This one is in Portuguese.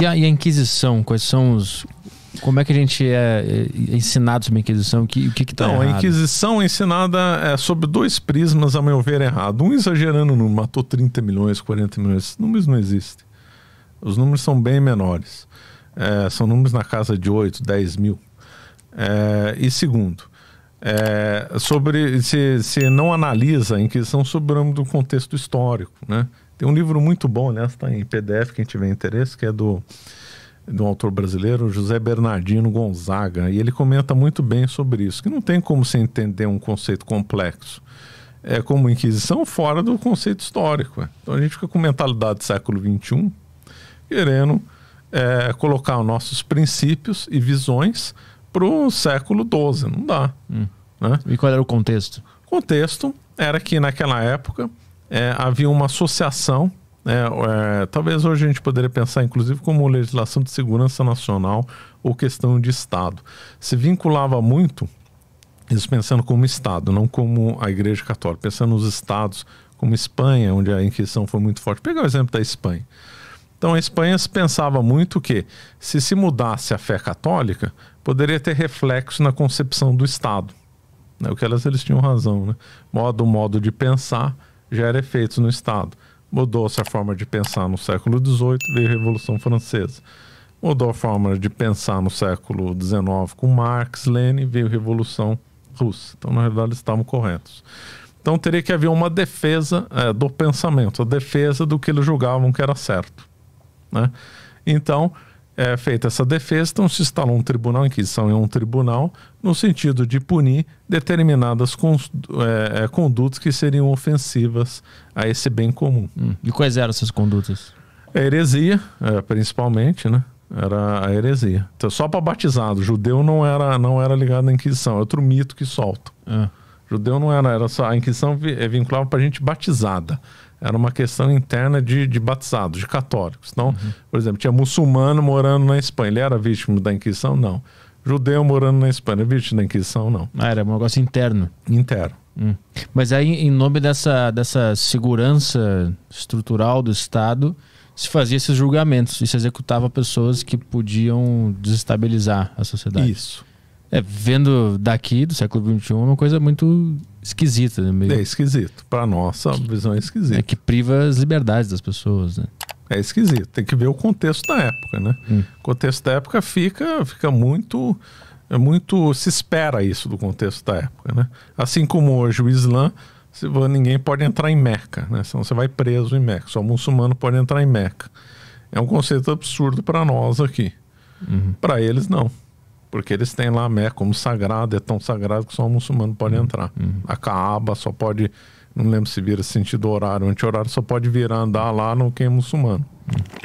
E a, e a Inquisição, quais são os, como é que a gente é, é ensinado sobre a Inquisição? O que, está que, que tá Não, errado? a Inquisição é ensinada é, sobre dois prismas, a meu ver, errado. Um exagerando no matou 30 milhões, 40 milhões. Esses números não existem. Os números são bem menores. É, são números na casa de 8, 10 mil. É, e segundo, é, sobre se, se não analisa a Inquisição sobre o âmbito do contexto histórico, né? Tem um livro muito bom, né? Está em PDF, quem tiver interesse, que é do de um autor brasileiro, José Bernardino Gonzaga, e ele comenta muito bem sobre isso, que não tem como se entender um conceito complexo. É como Inquisição fora do conceito histórico. Né? Então a gente fica com mentalidade do século XXI, querendo é, colocar nossos princípios e visões para o século XII. Não dá. Hum. Né? E qual era o contexto? O contexto era que naquela época é, havia uma associação. Né, é, talvez hoje a gente poderia pensar, inclusive, como legislação de segurança nacional ou questão de Estado. Se vinculava muito, isso pensando como Estado, não como a Igreja Católica, pensando nos Estados, como Espanha, onde a Inquisição foi muito forte. Pegar o exemplo da Espanha. Então a Espanha se pensava muito que, se se mudasse a fé católica, poderia ter reflexo na concepção do Estado. Né? O que elas eles tinham razão, né? Modo, modo de pensar gera efeitos no Estado. Mudou-se a forma de pensar no século XVIII, veio a Revolução Francesa. Mudou a forma de pensar no século XIX com Marx, Lenin, veio a Revolução Russa. Então, na verdade eles estavam corretos. Então, teria que haver uma defesa é, do pensamento, a defesa do que eles julgavam que era certo. Né? Então, é, feita essa defesa, então se instalou um tribunal, a Inquisição é um tribunal, no sentido de punir determinadas é, é, condutas que seriam ofensivas a esse bem comum. Hum. E quais eram essas condutas? A heresia, é, principalmente, né? Era a heresia. Então, só para batizado, judeu não era, não era ligado à Inquisição, é outro mito que solto. Ah. Judeu não era, era só, a Inquisição é, vinculava para gente batizada era uma questão interna de, de batizados, de católicos. Então, uhum. por exemplo, tinha muçulmano morando na Espanha. Ele era vítima da Inquisição? Não. Judeu morando na Espanha, vítima da Inquisição? Não. Ah, era um negócio interno. Interno. Hum. Mas aí, em nome dessa, dessa segurança estrutural do Estado, se fazia esses julgamentos e se executava pessoas que podiam desestabilizar a sociedade. Isso. É, vendo daqui do século XXI é uma coisa muito esquisita. Né? Meio... É esquisito. Para nossa que... visão é esquisita. É que priva as liberdades das pessoas, né? É esquisito. Tem que ver o contexto da época, né? Hum. O contexto da época fica, fica muito, muito... Se espera isso do contexto da época, né? Assim como hoje o Islã, ninguém pode entrar em Meca, né? Senão você vai preso em Meca. Só muçulmano pode entrar em Meca. É um conceito absurdo para nós aqui. Uhum. Para eles, não. Porque eles têm lá a né, Meca como sagrado, é tão sagrado que só um muçulmano pode uhum. entrar. Uhum. A Kaaba só pode, não lembro se vira sentido horário, anti-horário, só pode virar andar lá no quem é muçulmano. Uhum.